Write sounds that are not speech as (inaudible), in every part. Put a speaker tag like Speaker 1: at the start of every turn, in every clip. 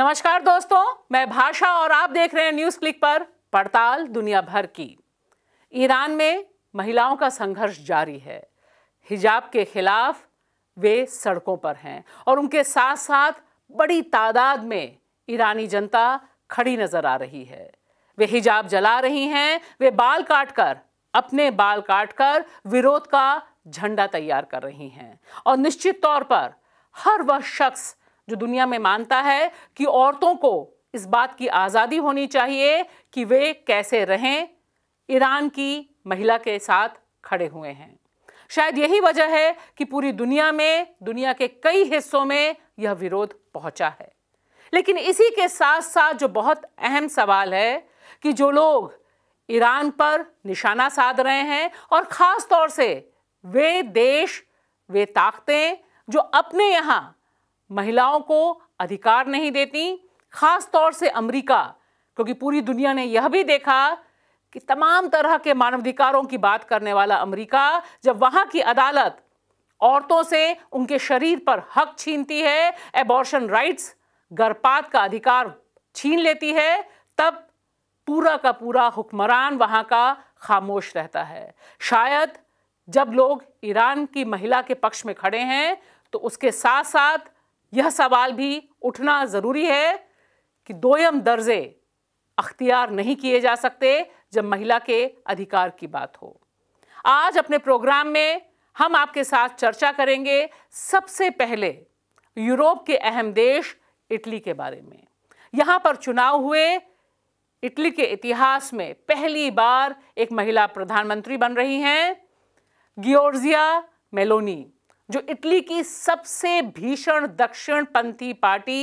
Speaker 1: नमस्कार दोस्तों मैं भाषा और आप देख रहे हैं न्यूज़ क्लिक पर पड़ताल दुनिया भर की ईरान में महिलाओं का संघर्ष जारी है हिजाब के खिलाफ वे सड़कों पर हैं और उनके साथ साथ बड़ी तादाद में ईरानी जनता खड़ी नजर आ रही है वे हिजाब जला रही हैं वे बाल काटकर अपने बाल काटकर विरोध का झंडा तैयार कर रही हैं और निश्चित तौर पर हर वह शख्स जो दुनिया में मानता है कि औरतों को इस बात की आज़ादी होनी चाहिए कि वे कैसे रहें ईरान की महिला के साथ खड़े हुए हैं शायद यही वजह है कि पूरी दुनिया में दुनिया के कई हिस्सों में यह विरोध पहुंचा है लेकिन इसी के साथ साथ जो बहुत अहम सवाल है कि जो लोग ईरान पर निशाना साध रहे हैं और ख़ास तौर से वे देश वे ताकतें जो अपने यहाँ महिलाओं को अधिकार नहीं देती खास तौर से अमेरिका क्योंकि पूरी दुनिया ने यह भी देखा कि तमाम तरह के मानवाधिकारों की बात करने वाला अमेरिका जब वहाँ की अदालत औरतों से उनके शरीर पर हक छीनती है एबॉर्शन राइट्स गर्भपात का अधिकार छीन लेती है तब पूरा का पूरा हुक्मरान वहाँ का खामोश रहता है शायद जब लोग ईरान की महिला के पक्ष में खड़े हैं तो उसके साथ साथ यह सवाल भी उठना ज़रूरी है कि दोयम दर्जे अख्तियार नहीं किए जा सकते जब महिला के अधिकार की बात हो आज अपने प्रोग्राम में हम आपके साथ चर्चा करेंगे सबसे पहले यूरोप के अहम देश इटली के बारे में यहाँ पर चुनाव हुए इटली के इतिहास में पहली बार एक महिला प्रधानमंत्री बन रही हैं गियोर्जिया मेलोनी जो इटली की सबसे भीषण दक्षिण पंथी पार्टी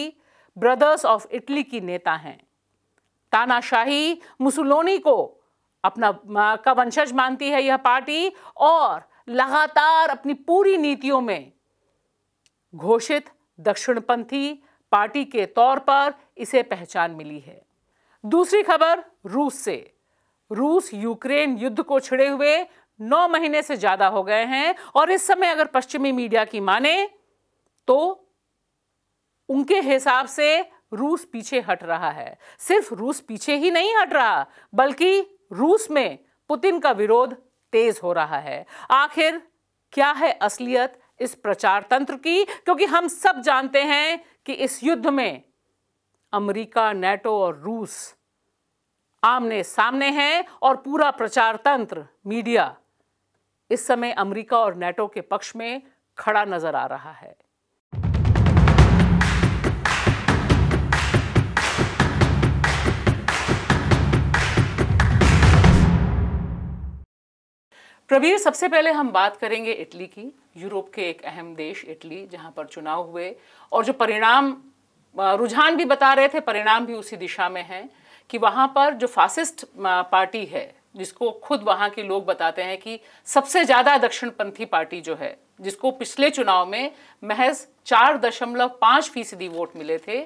Speaker 1: ब्रदर्स ऑफ इटली की नेता हैं तानाशाही मुसुलोनी को अपना का वंशज मानती है यह पार्टी और लगातार अपनी पूरी नीतियों में घोषित दक्षिणपंथी पार्टी के तौर पर इसे पहचान मिली है दूसरी खबर रूस से रूस यूक्रेन युद्ध को छिड़े हुए नौ महीने से ज्यादा हो गए हैं और इस समय अगर पश्चिमी मीडिया की माने तो उनके हिसाब से रूस पीछे हट रहा है सिर्फ रूस पीछे ही नहीं हट रहा बल्कि रूस में पुतिन का विरोध तेज हो रहा है आखिर क्या है असलियत इस प्रचार तंत्र की क्योंकि हम सब जानते हैं कि इस युद्ध में अमेरिका नेटो और रूस आमने सामने हैं और पूरा प्रचार तंत्र मीडिया इस समय अमेरिका और नेटो के पक्ष में खड़ा नजर आ रहा है प्रवीर सबसे पहले हम बात करेंगे इटली की यूरोप के एक अहम देश इटली जहां पर चुनाव हुए और जो परिणाम रुझान भी बता रहे थे परिणाम भी उसी दिशा में है कि वहां पर जो फासिस्ट पार्टी है जिसको खुद वहाँ के लोग बताते हैं कि सबसे ज़्यादा दक्षिणपंथी पार्टी जो है जिसको पिछले चुनाव में महज चार दशमलव पाँच फीसदी वोट मिले थे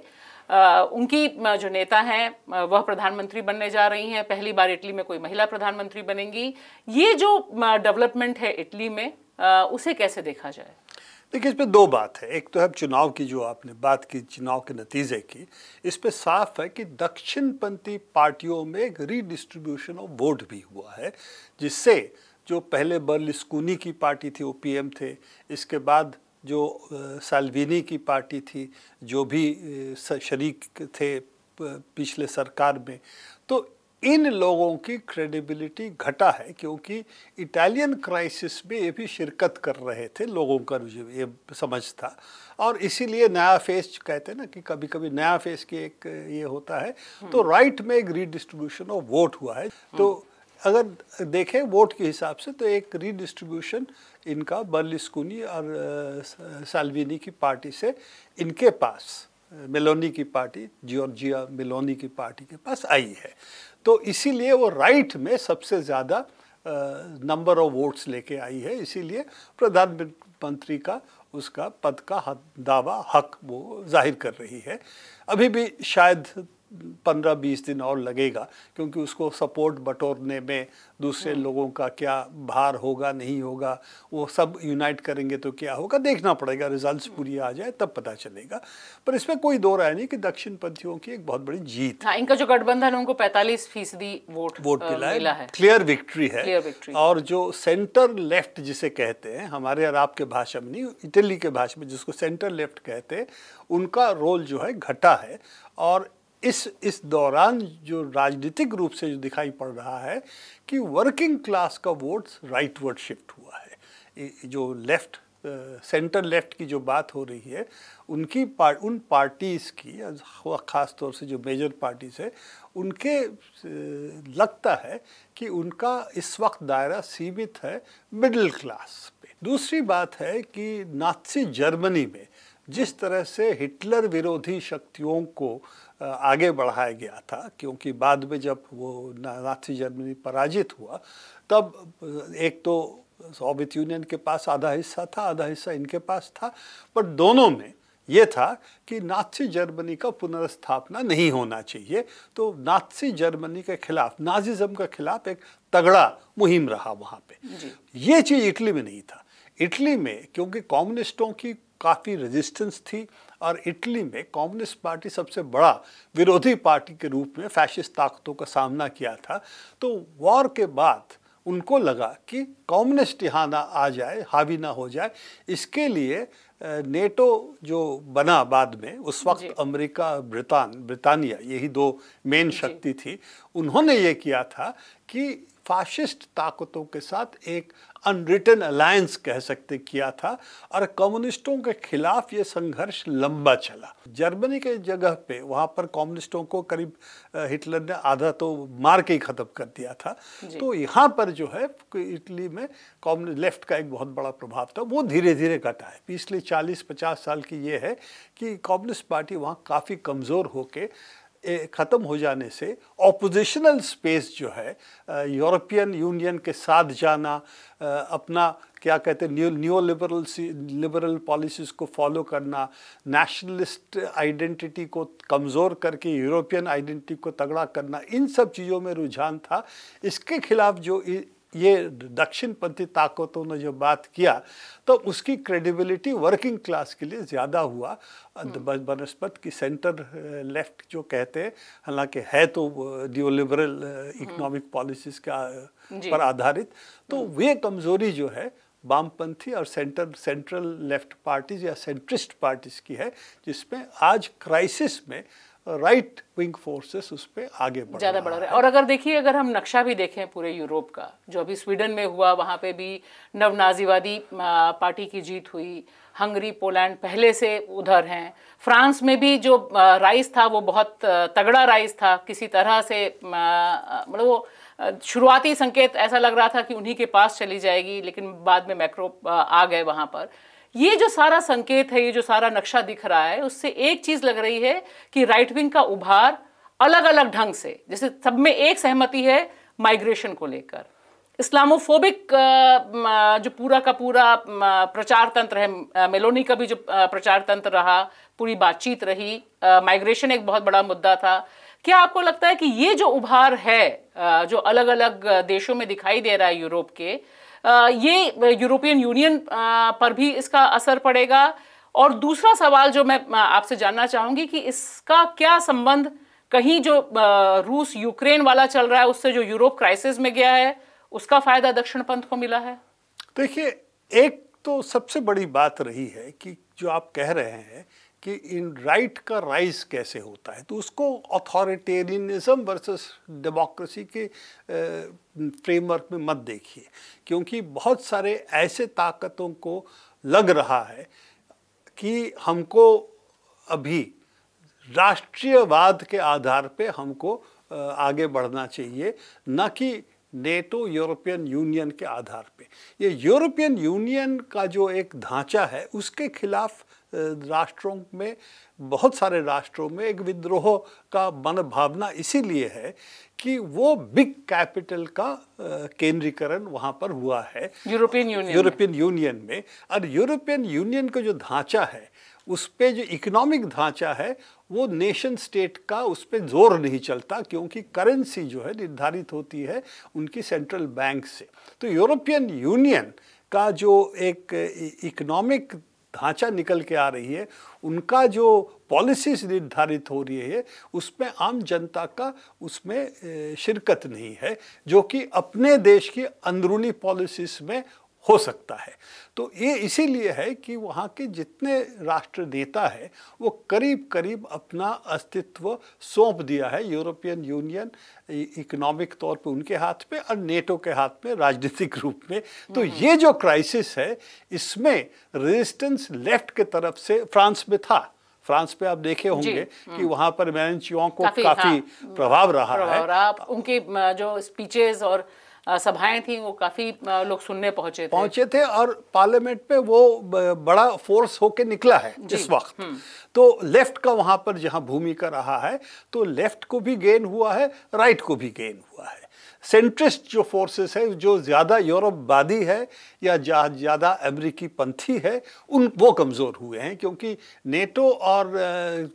Speaker 1: आ, उनकी जो नेता हैं वह प्रधानमंत्री बनने जा रही हैं पहली बार इटली में कोई महिला प्रधानमंत्री बनेंगी ये जो डेवलपमेंट है इटली में आ, उसे कैसे देखा जाए
Speaker 2: देखिए इस पर दो बात है एक तो है चुनाव की जो आपने बात की चुनाव के नतीजे की इस पर साफ है कि दक्षिणपंथी पार्टियों में एक रीडिस्ट्रीब्यूशन ऑफ वोट भी हुआ है जिससे जो पहले बर्लिस्कूनी की पार्टी थी वो पीएम थे इसके बाद जो सालविनी की पार्टी थी जो भी शरीक थे पिछले सरकार में तो इन लोगों की क्रेडिबिलिटी घटा है क्योंकि इटालियन क्राइसिस में ये भी शिरकत कर रहे थे लोगों का ये समझ था और इसीलिए नया फेस कहते हैं ना कि कभी कभी नया फेस की एक ये होता है तो राइट हम्म। में एक रीडिस्ट्रीब्यूशन ऑफ वोट हुआ है तो हम्म। अगर देखें वोट के हिसाब से तो एक रीडिस्ट्रीब्यूशन इनका बर्लिस्कूनी और सालविनी की पार्टी से इनके पास मेलोनी की पार्टी जॉर्जिया मेलोनी की पार्टी के पास आई है तो इसीलिए वो राइट में सबसे ज़्यादा नंबर ऑफ वोट्स लेके आई है इसीलिए प्रधानमंत्री का उसका पद का दावा हक वो जाहिर कर रही है अभी भी शायद पंद्रह बीस दिन और लगेगा क्योंकि उसको सपोर्ट बटोरने में दूसरे हाँ। लोगों का क्या भार होगा नहीं होगा वो सब यूनाइट करेंगे तो क्या होगा देखना पड़ेगा रिजल्ट्स पूरी आ जाए तब पता चलेगा पर इसमें कोई दो राय नहीं कि दक्षिण पंथियों की एक बहुत बड़ी जीत
Speaker 1: हाँ, इनका जो गठबंधन है उनको पैंतालीस फीसदी वोट वोट मिला है,
Speaker 2: क्लियर विक्ट्री है और जो सेंटर लेफ्ट जिसे कहते हैं हमारे और आपके भाषा में नहीं इटली के भाषा में जिसको सेंटर लेफ्ट कहते हैं उनका रोल जो है घटा है और इस इस दौरान जो राजनीतिक रूप से जो दिखाई पड़ रहा है कि वर्किंग क्लास का वोट्स राइट वर्ड शिफ्ट हुआ है जो लेफ्ट सेंटर लेफ्ट की जो बात हो रही है उनकी पार, उन पार्टीज़ की ख़ास तौर से जो मेजर पार्टीज़ है उनके लगता है कि उनका इस वक्त दायरा सीमित है मिडिल क्लास पे दूसरी बात है कि नाथसी जर्मनी में जिस तरह से हिटलर विरोधी शक्तियों को आगे बढ़ाया गया था क्योंकि बाद में जब वो नाथी जर्मनी पराजित हुआ तब एक तो सोवियत यूनियन के पास आधा हिस्सा था आधा हिस्सा इनके पास था पर दोनों में ये था कि नाथसी जर्मनी का पुनर्स्थापना नहीं होना चाहिए तो नाथसी जर्मनी के खिलाफ नाजिज़म के खिलाफ एक तगड़ा मुहिम रहा वहाँ पे ये चीज़ इटली में नहीं था इटली में क्योंकि कम्युनिस्टों की काफ़ी रेजिस्टेंस थी और इटली में कम्युनिस्ट पार्टी सबसे बड़ा विरोधी पार्टी के रूप में फैशिस्ट ताकतों का सामना किया था तो वॉर के बाद उनको लगा कि कम्युनिस्ट यहाँ ना आ जाए हावी ना हो जाए इसके लिए नेटो जो बना बाद में उस वक्त अमेरिका ब्रितान ब्रितानिया यही दो मेन शक्ति थी उन्होंने ये किया था कि फाशिस्ट ताकतों के साथ एक अनरिटन अलायंस कह सकते किया था और कम्युनिस्टों के खिलाफ ये संघर्ष लंबा चला जर्मनी के जगह पे वहाँ पर कम्युनिस्टों को करीब हिटलर ने आधा तो मार के ही ख़त्म कर दिया था तो यहाँ पर जो है इटली में कॉम्युनि लेफ्ट का एक बहुत बड़ा प्रभाव था वो धीरे धीरे घटा है पिछले चालीस पचास साल की ये है कि कम्युनिस्ट पार्टी वहाँ काफ़ी कमज़ोर होके ख़त्म हो जाने से ऑपोजिशनल स्पेस जो है यूरोपियन यूनियन के साथ जाना अपना क्या कहते हैं new new liberal liberal policies को फॉलो करना नेशनलिस्ट आइडेंटिटी को कमज़ोर करके यूरोपियन आइडेंटिटी को तगड़ा करना इन सब चीज़ों में रुझान था इसके खिलाफ जो ये दक्षिणपंथी ताकतों ने जो बात किया तो उसकी क्रेडिबिलिटी वर्किंग क्लास के लिए ज़्यादा हुआ हम्म। बनस्पत की सेंटर लेफ्ट जो कहते हैं हालांकि है तो लिबरल इकोनॉमिक पॉलिसीज का पर आधारित तो हम्म। वे कमज़ोरी जो है वामपंथी और सेंटर सेंट्रल लेफ्ट पार्टीज या सेंट्रिस्ट पार्टीज की है जिसमें आज क्राइसिस में राइट विंग फोर्सेस उस पर आगे बढ़ ज़्यादा बढ़ा रहे
Speaker 1: और अगर देखिए अगर हम नक्शा भी देखें पूरे यूरोप का जो अभी स्वीडन में हुआ वहाँ पे भी नवनाजीवादी पार्टी की जीत हुई हंगरी पोलैंड पहले से उधर हैं फ्रांस में भी जो राइस था वो बहुत तगड़ा राइस था किसी तरह से मतलब वो शुरुआती संकेत ऐसा लग रहा था कि उन्हीं के पास चली जाएगी लेकिन बाद में मैक्रो आ गए वहाँ पर ये जो सारा संकेत है ये जो सारा नक्शा दिख रहा है उससे एक चीज लग रही है कि राइट विंग का उभार अलग अलग ढंग से जैसे सब में एक सहमति है माइग्रेशन को लेकर इस्लामोफोबिक जो पूरा का पूरा प्रचार तंत्र है मेलोनी का भी जो प्रचार तंत्र रहा पूरी बातचीत रही माइग्रेशन एक बहुत बड़ा मुद्दा था क्या आपको लगता है कि ये जो उभार है जो अलग अलग देशों में दिखाई दे रहा है यूरोप के ये यूरोपियन यूनियन पर भी इसका असर पड़ेगा और दूसरा सवाल जो मैं आपसे जानना चाहूंगी कि इसका क्या संबंध कहीं जो रूस यूक्रेन वाला चल रहा है उससे जो यूरोप क्राइसिस में गया है उसका फायदा दक्षिण पंथ को मिला है
Speaker 2: देखिए एक तो सबसे बड़ी बात रही है कि जो आप कह रहे हैं कि इन राइट का राइज कैसे होता है तो उसको अथॉरिटेरियनिज्म वर्सेस डेमोक्रेसी के फ्रेमवर्क में मत देखिए क्योंकि बहुत सारे ऐसे ताकतों को लग रहा है कि हमको अभी राष्ट्रीयवाद के आधार पे हमको आगे बढ़ना चाहिए न कि नेटो यूरोपियन यूनियन के आधार पे ये यूरोपियन यूनियन का जो एक ढांचा है उसके खिलाफ राष्ट्रों में बहुत सारे राष्ट्रों में एक विद्रोह का मनोभावना इसीलिए है कि वो बिग कैपिटल का केंद्रीकरण वहाँ पर हुआ है यूरोपियन यूनियन यूरोपियन यूनियन में और यूरोपियन यूनियन का जो ढांचा है उस पर जो इकोनॉमिक ढांचा है वो नेशन स्टेट का उस पर जोर नहीं चलता क्योंकि करेंसी जो है निर्धारित होती है उनकी सेंट्रल बैंक से तो यूरोपियन यूनियन का जो एक इकोनॉमिक ढांचा निकल के आ रही है उनका जो पॉलिसीज निर्धारित हो रही है उसमें आम जनता का उसमें शिरकत नहीं है जो कि अपने देश की अंदरूनी पॉलिसीज में हो सकता है तो ये इसीलिए है कि वहाँ के जितने राष्ट्र नेता है वो करीब करीब अपना अस्तित्व सौंप दिया है यूरोपियन यूनियन इकोनॉमिक तौर पे उनके हाथ में और नेटो के हाथ में राजनीतिक रूप में तो हम्म। ये जो क्राइसिस है इसमें रेजिस्टेंस लेफ्ट के तरफ से फ्रांस में था फ्रांस पे आप देखे होंगे हम्म। कि वहाँ पर मैनचियों को काफी, काफी हाँ, प्रभाव रहा प्रभाव है
Speaker 1: रहा, उनकी जो स्पीचेस और सभाएं थी वो काफ़ी लोग सुनने पहुंचे थे पहुंचे
Speaker 2: थे और पार्लियामेंट में वो बड़ा फोर्स होके निकला है इस वक्त हम्म। तो लेफ्ट का वहां पर जहां भूमिका रहा है तो लेफ्ट को भी गेन हुआ है राइट को भी गेन हुआ है सेंट्रिस्ट जो फोर्सेस है जो ज़्यादा यूरोपवादी है या ज़्यादा अमेरिकी पंथी है उन वो कमज़ोर हुए हैं क्योंकि नेटो और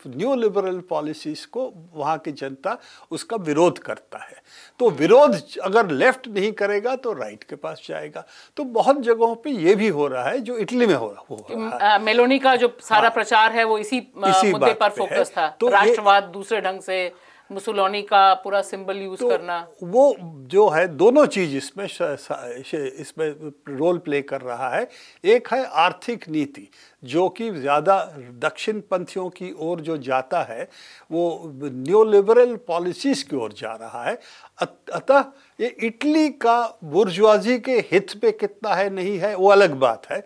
Speaker 2: न्यू लिबरल पॉलिसीज़ को वहाँ की जनता उसका विरोध करता है तो विरोध अगर लेफ्ट नहीं करेगा तो राइट के पास जाएगा तो बहुत जगहों पे ये भी हो रहा है जो इटली में हो रहा, हो रहा
Speaker 1: है मेलोनी का जो सारा हाँ, प्रचार है वो इसी, इसी मुद्दे पर फोकस था तो राष्ट्रवाद दूसरे ढंग से मुसलोनी का पूरा सिंबल यूज तो करना
Speaker 2: वो जो है दोनों चीज इसमें इसमें रोल प्ले कर रहा है एक है आर्थिक नीति जो कि ज़्यादा दक्षिण पंथियों की ओर जो जाता है वो न्यू लिबरल पॉलिसीज की ओर जा रहा है अतः ये इटली का बुर्जुआजी के हित पे कितना है नहीं है वो अलग बात है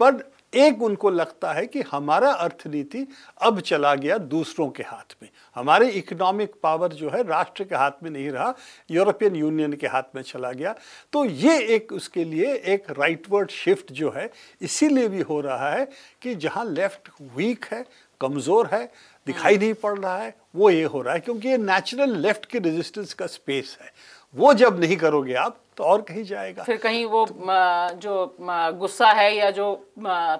Speaker 2: पर एक उनको लगता है कि हमारा अर्थनीति अब चला गया दूसरों के हाथ में हमारे इकोनॉमिक पावर जो है राष्ट्र के हाथ में नहीं रहा यूरोपियन यूनियन के हाथ में चला गया तो ये एक उसके लिए एक राइटवर्ड शिफ्ट जो है इसीलिए भी हो रहा है कि जहाँ लेफ्ट वीक है कमज़ोर है दिखाई नहीं पड़ रहा है वो ये हो रहा है क्योंकि ये नेचुरल लेफ्ट के रेजिस्टेंस का स्पेस है वो जब नहीं करोगे आप तो और कहीं जाएगा फिर
Speaker 1: कहीं वो तो, जो गुस्सा है या जो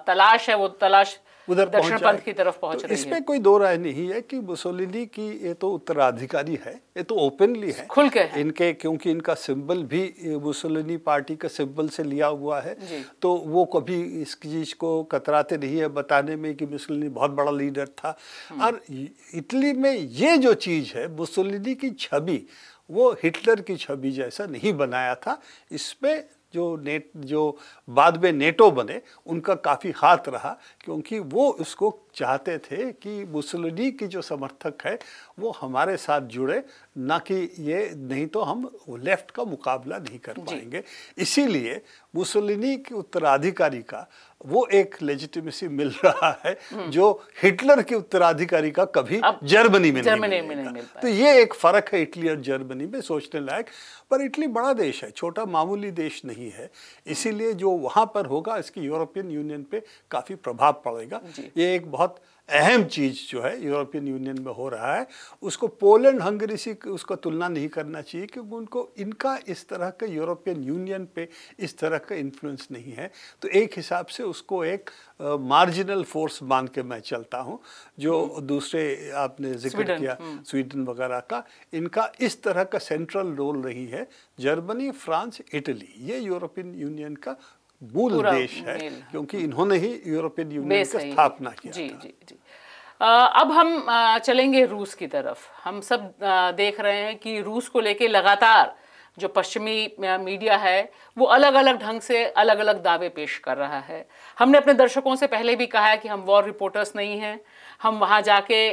Speaker 1: तलाश है वो तलाश उधर दक्षिण पंथ की तरफ पहुंच तो रही इसमें है।
Speaker 2: कोई दो राय नहीं है कि मुसोलिनी की ये तो उत्तराधिकारी है ये तो ओपनली है खुल के है। इनके क्योंकि इनका सिंबल भी मुसोलिनी पार्टी का सिंबल से लिया हुआ है तो वो कभी इस चीज को कतराते नहीं है बताने में कि मुसोलिनी बहुत बड़ा लीडर था हम्म। और इटली में ये जो चीज है मुसोलिनी की छवि वो हिटलर की छवि जैसा नहीं बनाया था इसमें जो नेट जो बाद में नेटो बने उनका काफ़ी हाथ रहा क्योंकि वो उसको चाहते थे कि मुसलिनी की जो समर्थक है वो हमारे साथ जुड़े ना कि ये नहीं तो हम लेफ्ट का मुकाबला नहीं कर पाएंगे इसीलिए मुसलिनी के उत्तराधिकारी का वो एक लेजिटिमेसी मिल (laughs) रहा है हम्म। जो हिटलर के उत्तराधिकारी का कभी जर्मनी में जर्मनी नहीं, में नहीं तो ये एक फर्क है इटली और जर्मनी में सोचने लायक पर इटली बड़ा देश है छोटा मामूली देश नहीं है इसीलिए जो वहां पर होगा इसकी यूरोपियन यूनियन पे काफ़ी प्रभाव पड़ेगा ये एक बहुत बहुत अहम चीज़ जो है यूरोपियन यूनियन में हो रहा है उसको पोलैंड हंगरी से उसका तुलना नहीं करना चाहिए क्योंकि उनको इनका इस तरह का यूरोपियन यूनियन पे इस तरह का इन्फ्लुएंस नहीं है तो एक हिसाब से उसको एक मार्जिनल फोर्स मान के मैं चलता हूँ जो दूसरे आपने जिक्र किया हम्म। स्वीडन वगैरह का इनका इस तरह का सेंट्रल रोल रही है जर्मनी फ्रांस इटली ये यूरोपियन यूनियन का मूल देश है क्योंकि इन्होंने ही यूरोपियन यूनियन की स्थापना की जी
Speaker 1: जी जी अब हम चलेंगे रूस की तरफ हम सब देख रहे हैं कि रूस को लेके लगातार जो पश्चिमी मीडिया है वो अलग अलग ढंग से अलग अलग दावे पेश कर रहा है हमने अपने दर्शकों से पहले भी कहा है कि हम वॉर रिपोर्टर्स नहीं हैं हम वहाँ जाके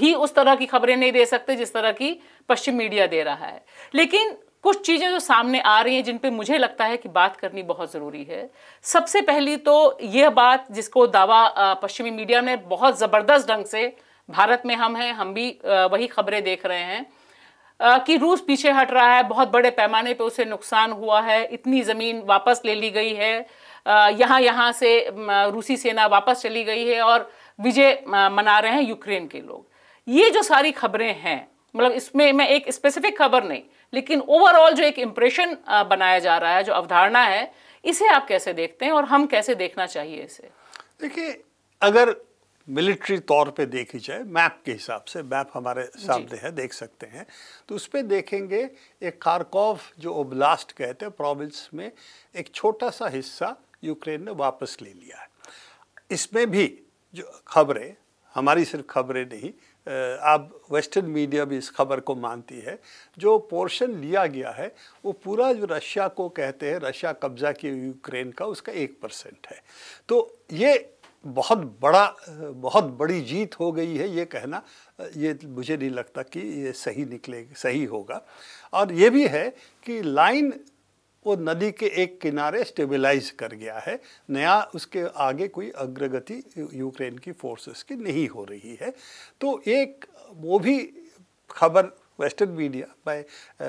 Speaker 1: भी उस तरह की खबरें नहीं दे सकते जिस तरह की पश्चिम मीडिया दे रहा है लेकिन कुछ चीज़ें जो सामने आ रही हैं जिन पे मुझे लगता है कि बात करनी बहुत ज़रूरी है सबसे पहली तो यह बात जिसको दावा पश्चिमी मीडिया ने बहुत ज़बरदस्त ढंग से भारत में हम हैं हम भी वही खबरें देख रहे हैं कि रूस पीछे हट रहा है बहुत बड़े पैमाने पे उसे नुकसान हुआ है इतनी ज़मीन वापस ले ली गई है यहाँ यहाँ से रूसी सेना वापस चली गई है और विजय मना रहे हैं यूक्रेन के लोग ये जो सारी खबरें हैं मतलब इसमें मैं एक स्पेसिफिक खबर नहीं लेकिन ओवरऑल जो एक इम्प्रेशन बनाया जा रहा है जो अवधारणा है इसे आप कैसे देखते हैं और हम कैसे देखना चाहिए इसे
Speaker 2: देखिए अगर मिलिट्री तौर पे देखी जाए मैप के हिसाब से मैप हमारे सामने है देख सकते हैं तो उस पर देखेंगे एक कारकोव जो ओब्लास्ट कहते हैं प्रोविंस में एक छोटा सा हिस्सा यूक्रेन ने वापस ले लिया है इसमें भी जो खबरें हमारी सिर्फ खबरें नहीं अब वेस्टर्न मीडिया भी इस खबर को मानती है जो पोर्शन लिया गया है वो पूरा जो रशिया को कहते हैं रशिया कब्जा किए यूक्रेन का उसका एक परसेंट है तो ये बहुत बड़ा बहुत बड़ी जीत हो गई है ये कहना ये मुझे नहीं लगता कि ये सही निकले सही होगा और ये भी है कि लाइन वो नदी के एक किनारे स्टेबलाइज कर गया है नया उसके आगे कोई अग्रगति यूक्रेन की फोर्सेस की नहीं हो रही है तो एक वो भी खबर वेस्टर्न मीडिया मैं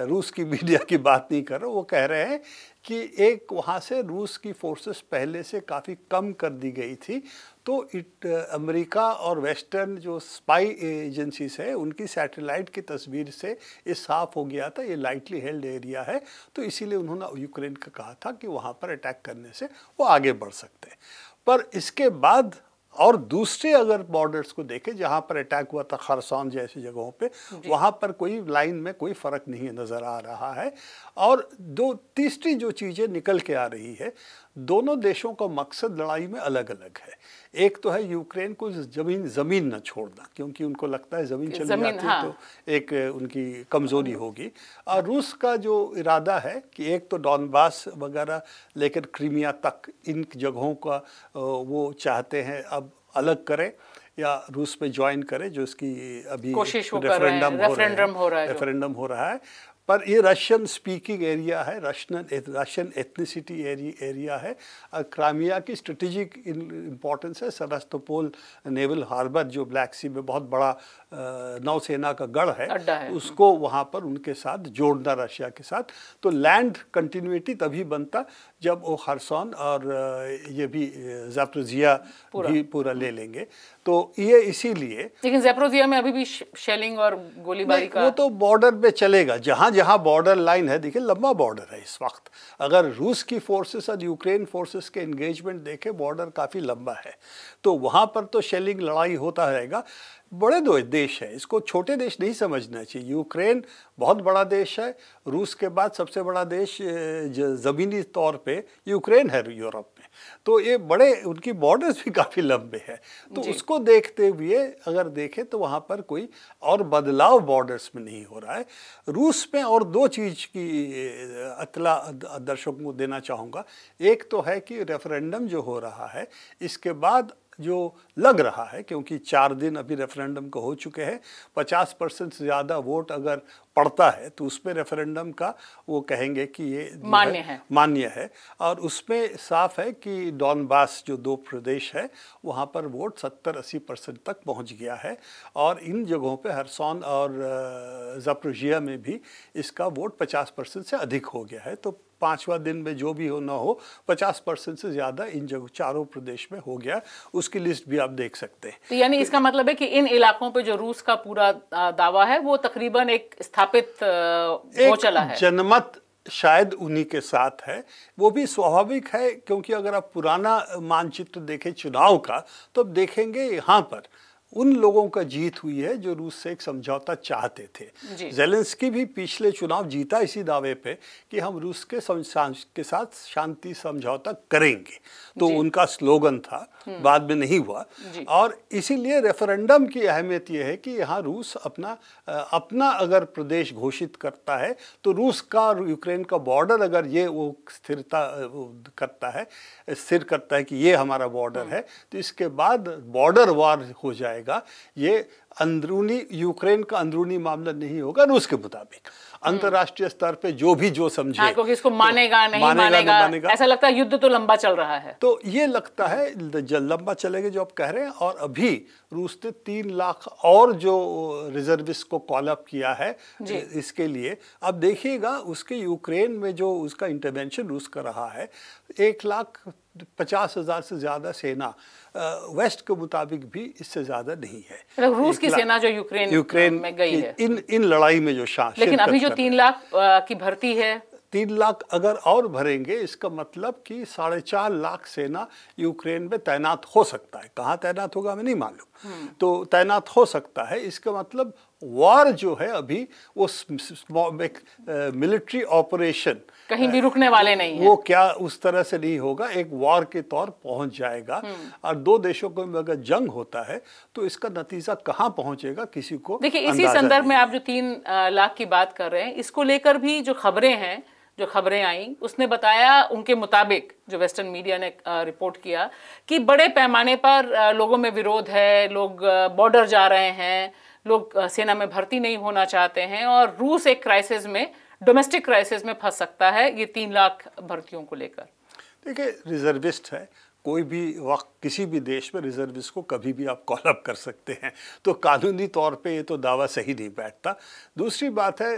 Speaker 2: रूस की मीडिया की बात नहीं कर रहा वो कह रहे हैं कि एक वहाँ से रूस की फोर्सेस पहले से काफ़ी कम कर दी गई थी तो इट अमेरिका और वेस्टर्न जो स्पाई एजेंसीज है उनकी सैटेलाइट की तस्वीर से ये साफ हो गया था ये लाइटली हेल्ड एरिया है तो इसीलिए उन्होंने यूक्रेन का कहा था कि वहाँ पर अटैक करने से वो आगे बढ़ सकते हैं पर इसके बाद और दूसरे अगर बॉर्डर्स को देखें जहाँ पर अटैक हुआ था खरसान जैसी जगहों पे वहाँ पर कोई लाइन में कोई फ़र्क नहीं नज़र आ रहा है और दो तीसरी जो चीज़ें निकल के आ रही है दोनों देशों का मकसद लड़ाई में अलग अलग है एक तो है यूक्रेन को जमीन जमीन न छोड़ना क्योंकि उनको लगता है जमीन चली जमीन, जाती हाँ। तो एक उनकी कमजोरी होगी और रूस का जो इरादा है कि एक तो डॉनबास वगैरह लेकर क्रीमिया तक इन जगहों का वो चाहते हैं अब अलग करें या रूस में ज्वाइन करें जो इसकी अभी रेफरेंडम हो रहा है रेफरेंडम हो रहा है पर ये रशियन स्पीकिंग एरिया है रशियन रशियन एथनिसिटी एरिया है क्रामिया की स्ट्रेटेजिक इम्पोर्टेंस है सरस्तोपोल नेवल हार्बर जो ब्लैक सी में बहुत बड़ा नौसेना का गढ़ है, है उसको वहाँ पर उनके साथ जोड़ना रशिया के साथ तो लैंड कंटिन्यूटी तभी बनता जब वो खरसौन और ये भी जैप्रोजिया भी पूरा ले लेंगे तो ये इसीलिए
Speaker 1: लेकिन जैप्रोजिया में अभी भी शेलिंग और गोलीबारी का वो
Speaker 2: तो बॉर्डर पे चलेगा जहाँ जहाँ बॉर्डर लाइन है देखिए लंबा बॉर्डर है इस वक्त अगर रूस की फोर्सेस और यूक्रेन फोर्सेस के इंगेजमेंट देखें बॉर्डर काफ़ी लंबा है तो वहाँ पर तो शेलिंग लड़ाई होता रहेगा बड़े दो देश है इसको छोटे देश नहीं समझना चाहिए यूक्रेन बहुत बड़ा देश है रूस के बाद सबसे बड़ा देश ज़मीनी तौर पे यूक्रेन है यूरोप में तो ये बड़े उनकी बॉर्डर्स भी काफ़ी लंबे हैं तो उसको देखते हुए अगर देखें तो वहाँ पर कोई और बदलाव बॉर्डर्स में नहीं हो रहा है रूस में और दो चीज़ की अतला दर्शकों को देना चाहूँगा एक तो है कि रेफरेंडम जो हो रहा है इसके बाद जो लग रहा है क्योंकि चार दिन अभी रेफरेंडम को हो चुके हैं 50 परसेंट से ज़्यादा वोट अगर पड़ता है तो उसमें रेफरेंडम का वो कहेंगे कि ये मान्य है, है। मान्य है और उसमें साफ है कि डॉनबास जो दो प्रदेश है वहाँ पर वोट सत्तर अस्सी परसेंट तक पहुँच गया है और इन जगहों पे हरसौन और जप्रोजिया में भी इसका वोट पचास परसेंट से अधिक हो गया है तो पाँचवा दिन में जो भी हो ना हो पचास परसेंट से ज़्यादा इन जगह चारों प्रदेश में हो गया उसकी लिस्ट भी आप देख सकते हैं
Speaker 1: तो यानी तो इसका मतलब है कि इन इलाकों पे जो रूस का पूरा दावा है वो तकरीबन एक स्थायी स्थापित वो चला है
Speaker 2: जनमत शायद उन्हीं के साथ है वो भी स्वाभाविक है क्योंकि अगर आप पुराना मानचित्र देखें चुनाव का तो देखेंगे यहाँ पर उन लोगों का जीत हुई है जो रूस से एक समझौता चाहते थे जेलेंस्की भी पिछले चुनाव जीता इसी दावे पे कि हम रूस के के साथ शांति समझौता करेंगे तो उनका स्लोगन था हम्म। बाद में नहीं हुआ और इसीलिए रेफरेंडम की अहमियत यह है कि यहाँ रूस अपना अपना अगर प्रदेश घोषित करता है तो रूस का यूक्रेन का बॉर्डर अगर ये वो स्थिरता करता है स्थिर करता है कि ये हमारा बॉर्डर हम्म। है तो इसके बाद बॉर्डर वार हो जाएगा आएगा ये अंदरूनी यूक्रेन का अंदरूनी मामला नहीं होगा रूस के मुताबिक हम्म। अंतर्राष्ट्रीय स्तर पे जो भी जो समझे हाँ, क्योंकि इसको मानेगा
Speaker 1: तो नहीं मानेगा, तो मानेगा, मानेगा ऐसा लगता है युद्ध तो लंबा चल रहा है
Speaker 2: तो ये लगता है लंबा चलेगा जो आप कह रहे हैं और अभी रूस ने तीन लाख और जो रिजर्विस को कॉल अप किया है इसके लिए अब देखिएगा उसके यूक्रेन में जो उसका इंटरवेंशन रूस कर रहा है एक लाख पचास हजार से ज्यादा सेना वेस्ट के मुताबिक भी इससे ज्यादा नहीं है मतलब रूस की सेना
Speaker 1: जो यूक्रेन यूक्रेन में गई है
Speaker 2: इन इन लड़ाई में जो शाह लेकिन अभी जो तीन
Speaker 1: लाख की भर्ती है
Speaker 2: तीन लाख अगर और भरेंगे इसका मतलब कि साढ़े चार लाख सेना यूक्रेन में तैनात हो सकता है कहाँ तैनात होगा हमें नहीं मालूम हम्म। तो तैनात हो सकता है इसका मतलब वॉर जो है अभी वो एक मिलिट्री ऑपरेशन कहीं भी रुकने वाले नहीं है क्या उस तरह से नहीं होगा एक वॉर के तौर पहुंच जाएगा हम्म। और दो देशों को अगर जंग होता है तो इसका नतीजा कहाँ पहुंचेगा किसी को देखिए इसी संदर्भ में
Speaker 1: आप जो तीन लाख की बात कर रहे हैं इसको लेकर भी जो खबरें हैं जो खबरें आई उसने बताया उनके मुताबिक जो वेस्टर्न मीडिया ने रिपोर्ट किया कि बड़े पैमाने पर लोगों में विरोध है लोग बॉर्डर जा रहे हैं लोग सेना में भर्ती नहीं होना चाहते हैं और रूस एक क्राइसिस में डोमेस्टिक क्राइसिस में फंस सकता है ये तीन लाख भर्तियों को लेकर
Speaker 2: देखिए रिजर्विस्ट है कोई भी वक्त किसी भी देश में रिजर्विस्ट को कभी भी आप कॉल अप कर सकते हैं तो कानूनी तौर पे ये तो दावा सही नहीं बैठता दूसरी बात है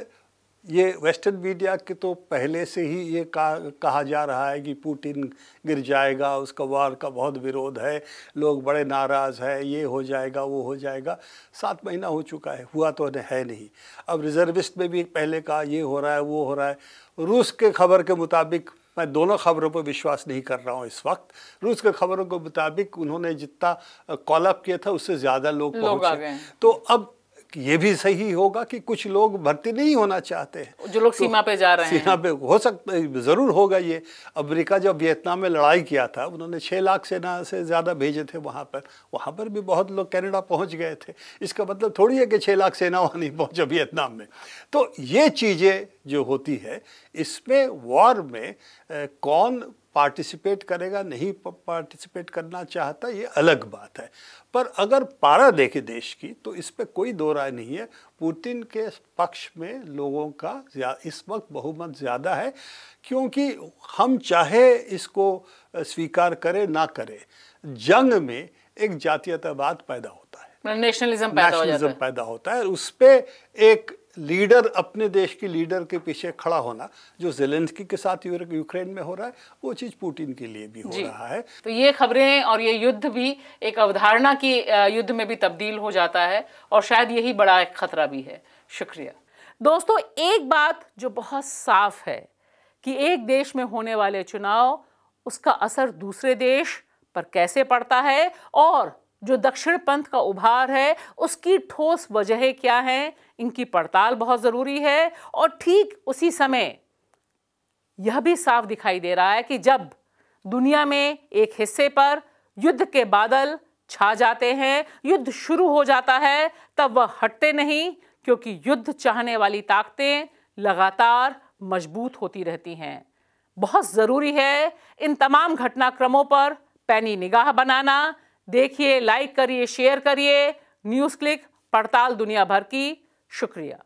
Speaker 2: ये वेस्टर्न मीडिया के तो पहले से ही ये कहा कहा जा रहा है कि पुतिन गिर जाएगा उसका वार का बहुत विरोध है लोग बड़े नाराज़ है ये हो जाएगा वो हो जाएगा सात महीना हो चुका है हुआ तो है नहीं अब रिजर्विस्ट में भी पहले कहा ये हो रहा है वो हो रहा है रूस के खबर के मुताबिक मैं दोनों खबरों पर विश्वास नहीं कर रहा हूँ इस वक्त रूस के खबरों के मुताबिक उन्होंने जितना कॉलअप किया था उससे ज़्यादा लोग, लोग पहुँचे तो अब ये भी सही होगा कि कुछ लोग भर्ती नहीं होना चाहते हैं जो लोग तो सीमा पे जा रहे सीमा हैं सीमा पे हो सकता है ज़रूर होगा ये अमेरिका जब वियतनाम में लड़ाई किया था उन्होंने छः लाख सेना से ज़्यादा भेजे थे वहाँ पर वहाँ पर भी बहुत लोग कनाडा पहुँच गए थे इसका मतलब थोड़ी है कि छः लाख सेना वहाँ नहीं पहुँचा वियतनाम में तो ये चीज़ें जो होती है इसमें वॉर में कौन पार्टिसिपेट करेगा नहीं पार्टिसिपेट करना चाहता ये अलग बात है पर अगर पारा देखे देश की तो इस पर कोई दो राय नहीं है पुतिन के पक्ष में लोगों का इस वक्त बहुमत ज़्यादा है क्योंकि हम चाहे इसको स्वीकार करें ना करें जंग में एक जातीयतावाद पैदा होता
Speaker 1: है मतलब नेशनलिज्म पैदा,
Speaker 2: पैदा होता है उस पर एक लीडर अपने देश के लीडर के पीछे खड़ा होना जो जेलेंस्की के साथ यूक्रेन में हो रहा है वो चीज़ पुतिन के लिए भी हो रहा है
Speaker 1: तो ये खबरें और ये युद्ध भी एक अवधारणा की युद्ध में भी तब्दील हो जाता है और शायद यही बड़ा एक खतरा भी है शुक्रिया दोस्तों एक बात जो बहुत साफ है कि एक देश में होने वाले चुनाव उसका असर दूसरे देश पर कैसे पड़ता है और जो दक्षिण पंथ का उभार है उसकी ठोस वजह क्या है इनकी पड़ताल बहुत ज़रूरी है और ठीक उसी समय यह भी साफ दिखाई दे रहा है कि जब दुनिया में एक हिस्से पर युद्ध के बादल छा जाते हैं युद्ध शुरू हो जाता है तब वह हटते नहीं क्योंकि युद्ध चाहने वाली ताकतें लगातार मजबूत होती रहती हैं बहुत ज़रूरी है इन तमाम घटनाक्रमों पर पैनी निगाह बनाना देखिए लाइक करिए शेयर करिए न्यूज़ क्लिक पड़ताल दुनिया भर की शुक्रिया